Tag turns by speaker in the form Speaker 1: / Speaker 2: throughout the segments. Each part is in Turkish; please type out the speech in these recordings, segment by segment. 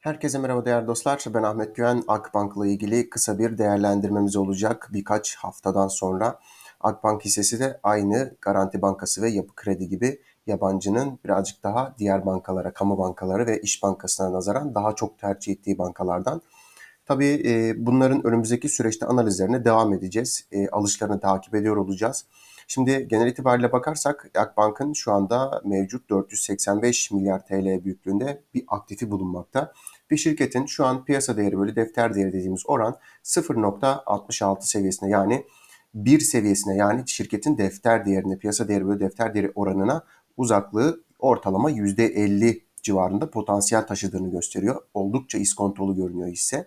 Speaker 1: Herkese merhaba değerli dostlar. Ben Ahmet Güven. Akbank'la ilgili kısa bir değerlendirmemiz olacak birkaç haftadan sonra. Akbank hissesi de aynı Garanti Bankası ve Yapı Kredi gibi yabancının birazcık daha diğer bankalara, kamu bankaları ve iş bankasına nazaran daha çok tercih ettiği bankalardan Tabii e, bunların önümüzdeki süreçte analizlerine devam edeceğiz. E, alışlarını takip ediyor olacağız. Şimdi genel itibariyle bakarsak Akbank'ın şu anda mevcut 485 milyar TL büyüklüğünde bir aktifi bulunmakta. Bir şirketin şu an piyasa değeri böyle defter değeri dediğimiz oran 0.66 seviyesine yani bir seviyesine yani şirketin defter değerine, piyasa değeri böyle defter değeri oranına uzaklığı ortalama %50 civarında potansiyel taşıdığını gösteriyor. Oldukça iskontrolu görünüyor hisse.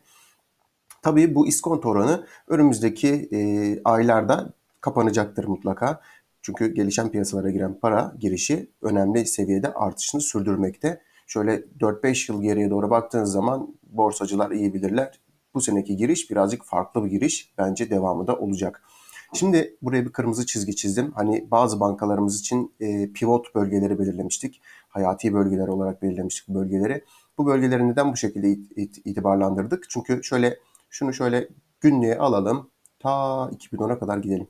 Speaker 1: Tabii bu iskonto oranı önümüzdeki e, aylarda kapanacaktır mutlaka. Çünkü gelişen piyasalara giren para girişi önemli seviyede artışını sürdürmekte. Şöyle 4-5 yıl geriye doğru baktığınız zaman borsacılar iyi bilirler. Bu seneki giriş birazcık farklı bir giriş. Bence devamı da olacak. Şimdi buraya bir kırmızı çizgi çizdim. Hani bazı bankalarımız için e, pivot bölgeleri belirlemiştik. Hayati bölgeler olarak belirlemiştik bu bölgeleri. Bu bölgeleri neden bu şekilde it- it- itibarlandırdık? Çünkü şöyle şunu şöyle günlüğe alalım. Ta 2010'a kadar gidelim.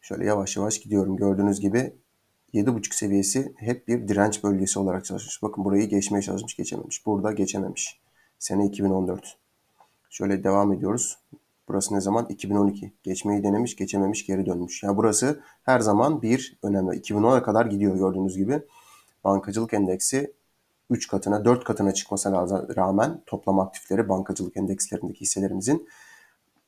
Speaker 1: Şöyle yavaş yavaş gidiyorum. Gördüğünüz gibi 7.5 seviyesi hep bir direnç bölgesi olarak çalışmış. Bakın burayı geçmeye çalışmış geçememiş. Burada geçememiş. Sene 2014. Şöyle devam ediyoruz. Burası ne zaman? 2012. Geçmeyi denemiş, geçememiş, geri dönmüş. Yani burası her zaman bir önemli. 2010'a kadar gidiyor gördüğünüz gibi. Bankacılık endeksi 3 katına, 4 katına çıkmasına rağmen toplam aktifleri bankacılık endekslerindeki hisselerimizin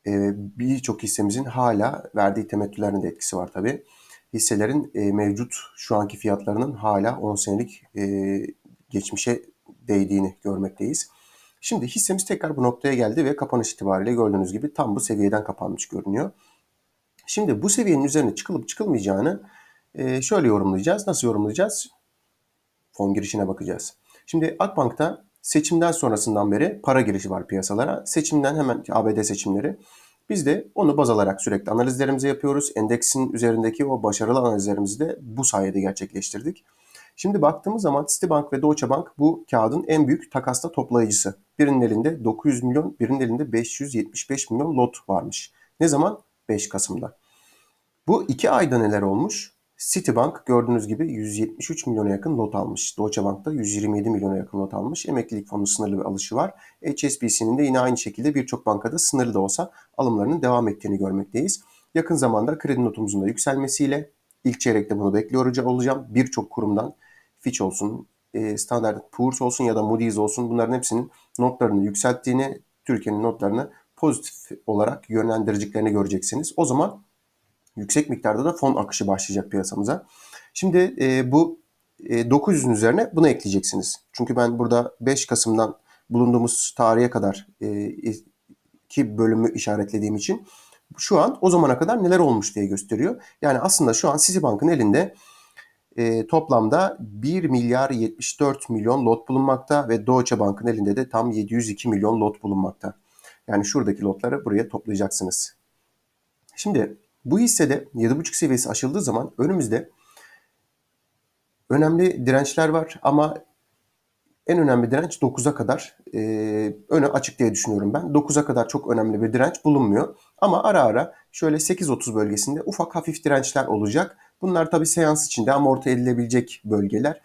Speaker 1: e, birçok hissemizin hala verdiği temettülerin de etkisi var tabii. Hisselerin e, mevcut şu anki fiyatlarının hala 10 senelik e, geçmişe değdiğini görmekteyiz. Şimdi hissemiz tekrar bu noktaya geldi ve kapanış itibariyle gördüğünüz gibi tam bu seviyeden kapanmış görünüyor. Şimdi bu seviyenin üzerine çıkılıp çıkılmayacağını şöyle yorumlayacağız. Nasıl yorumlayacağız? Fon girişine bakacağız. Şimdi Akbank'ta seçimden sonrasından beri para girişi var piyasalara. Seçimden hemen ABD seçimleri. Biz de onu baz alarak sürekli analizlerimizi yapıyoruz. Endeksin üzerindeki o başarılı analizlerimizi de bu sayede gerçekleştirdik. Şimdi baktığımız zaman Citibank ve Deutsche Bank bu kağıdın en büyük takasta toplayıcısı. Birinin elinde 900 milyon, birinin elinde 575 milyon lot varmış. Ne zaman? 5 Kasım'da. Bu iki ayda neler olmuş? Citibank gördüğünüz gibi 173 milyona yakın not almış. Deutsche Bank da 127 milyona yakın not almış. Emeklilik fonu sınırlı bir alışı var. HSBC'nin de yine aynı şekilde birçok bankada sınırlı da olsa alımlarının devam ettiğini görmekteyiz. Yakın zamanda kredi notumuzun da yükselmesiyle ilk çeyrekte bunu bekliyor olacağım. Birçok kurumdan Fitch olsun, e, Standard Poor's olsun ya da Moody's olsun bunların hepsinin notlarını yükselttiğini, Türkiye'nin notlarını pozitif olarak yönlendireceklerini göreceksiniz. O zaman Yüksek miktarda da fon akışı başlayacak piyasamıza. Şimdi e, bu e, 900'ün üzerine bunu ekleyeceksiniz. Çünkü ben burada 5 Kasım'dan bulunduğumuz tarihe kadar e, ki bölümü işaretlediğim için şu an o zamana kadar neler olmuş diye gösteriyor. Yani aslında şu an Citibank'ın elinde e, toplamda 1 milyar 74 milyon lot bulunmakta ve Deutsche Bank'ın elinde de tam 702 milyon lot bulunmakta. Yani şuradaki lotları buraya toplayacaksınız. Şimdi bu hissede 7.5 seviyesi aşıldığı zaman önümüzde önemli dirençler var ama en önemli direnç 9'a kadar e, öne açık diye düşünüyorum ben. 9'a kadar çok önemli bir direnç bulunmuyor. Ama ara ara şöyle 8.30 bölgesinde ufak hafif dirençler olacak. Bunlar tabii seans içinde ama amorti edilebilecek bölgeler.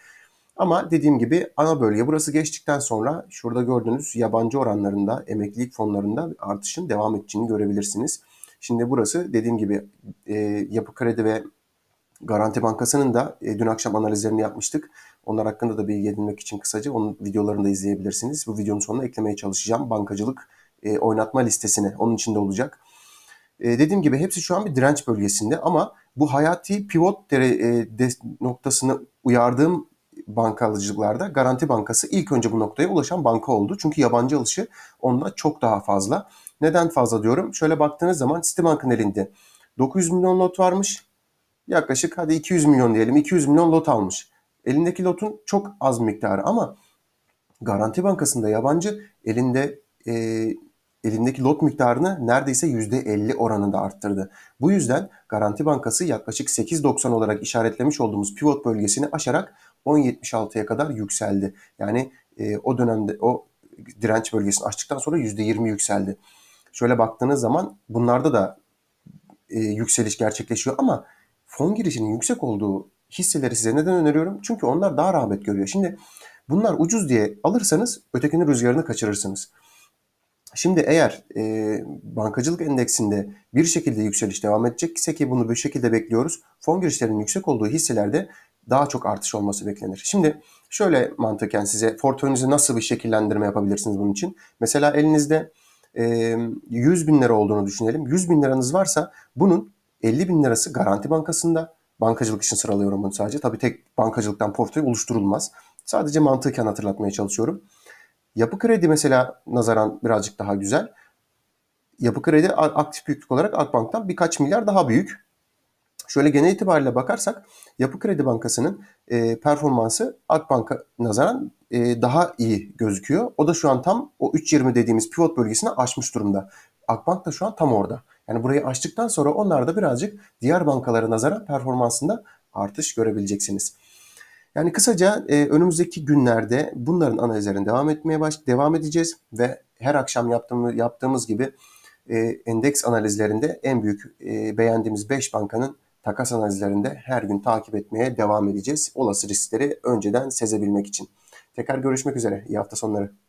Speaker 1: Ama dediğim gibi ana bölge burası geçtikten sonra şurada gördüğünüz yabancı oranlarında, emeklilik fonlarında artışın devam ettiğini görebilirsiniz. Şimdi burası dediğim gibi e, Yapı Kredi ve Garanti Bankası'nın da e, dün akşam analizlerini yapmıştık. Onlar hakkında da bilgi edinmek için kısaca onun videolarını da izleyebilirsiniz. Bu videonun sonuna eklemeye çalışacağım bankacılık e, oynatma listesini Onun içinde olacak. E, dediğim gibi hepsi şu an bir direnç bölgesinde ama bu hayati pivot dere, e, de, noktasını uyardığım bankacılıklarda Garanti Bankası ilk önce bu noktaya ulaşan banka oldu. Çünkü yabancı alışı onda çok daha fazla. Neden fazla diyorum? Şöyle baktığınız zaman Citibank'ın elinde 900 milyon lot varmış. Yaklaşık hadi 200 milyon diyelim. 200 milyon lot almış. Elindeki lotun çok az miktarı ama Garanti Bankası'nda yabancı elinde e, elindeki lot miktarını neredeyse %50 oranında arttırdı. Bu yüzden Garanti Bankası yaklaşık 8.90 olarak işaretlemiş olduğumuz pivot bölgesini aşarak 10.76'ya kadar yükseldi. Yani e, o dönemde o direnç bölgesini açtıktan sonra %20 yükseldi şöyle baktığınız zaman bunlarda da e, yükseliş gerçekleşiyor ama fon girişinin yüksek olduğu hisseleri size neden öneriyorum? Çünkü onlar daha rağbet görüyor. Şimdi bunlar ucuz diye alırsanız ötekinin rüzgarını kaçırırsınız. Şimdi eğer e, bankacılık endeksinde bir şekilde yükseliş devam edecekse ki bunu bir şekilde bekliyoruz. Fon girişlerinin yüksek olduğu hisselerde daha çok artış olması beklenir. Şimdi şöyle mantıken size portföyünüzü nasıl bir şekillendirme yapabilirsiniz bunun için? Mesela elinizde 100 bin lira olduğunu düşünelim. 100 bin liranız varsa bunun 50 bin lirası Garanti Bankası'nda. Bankacılık için sıralıyorum bunu sadece. Tabii tek bankacılıktan portföy oluşturulmaz. Sadece mantıken hatırlatmaya çalışıyorum. Yapı kredi mesela nazaran birazcık daha güzel. Yapı kredi aktif büyüklük olarak Akbank'tan birkaç milyar daha büyük. Şöyle genel itibariyle bakarsak Yapı Kredi Bankası'nın e, performansı Akbank'a nazaran e, daha iyi gözüküyor. O da şu an tam o 3.20 dediğimiz pivot bölgesini aşmış durumda. Akbank da şu an tam orada. Yani burayı açtıktan sonra onlar da birazcık diğer bankalara nazaran performansında artış görebileceksiniz. Yani kısaca e, önümüzdeki günlerde bunların analizlerine devam etmeye baş devam edeceğiz ve her akşam yaptığımız, yaptığımız gibi e, endeks analizlerinde en büyük e, beğendiğimiz 5 bankanın takas analizlerinde her gün takip etmeye devam edeceğiz. Olası riskleri önceden sezebilmek için. Tekrar görüşmek üzere. İyi hafta sonları.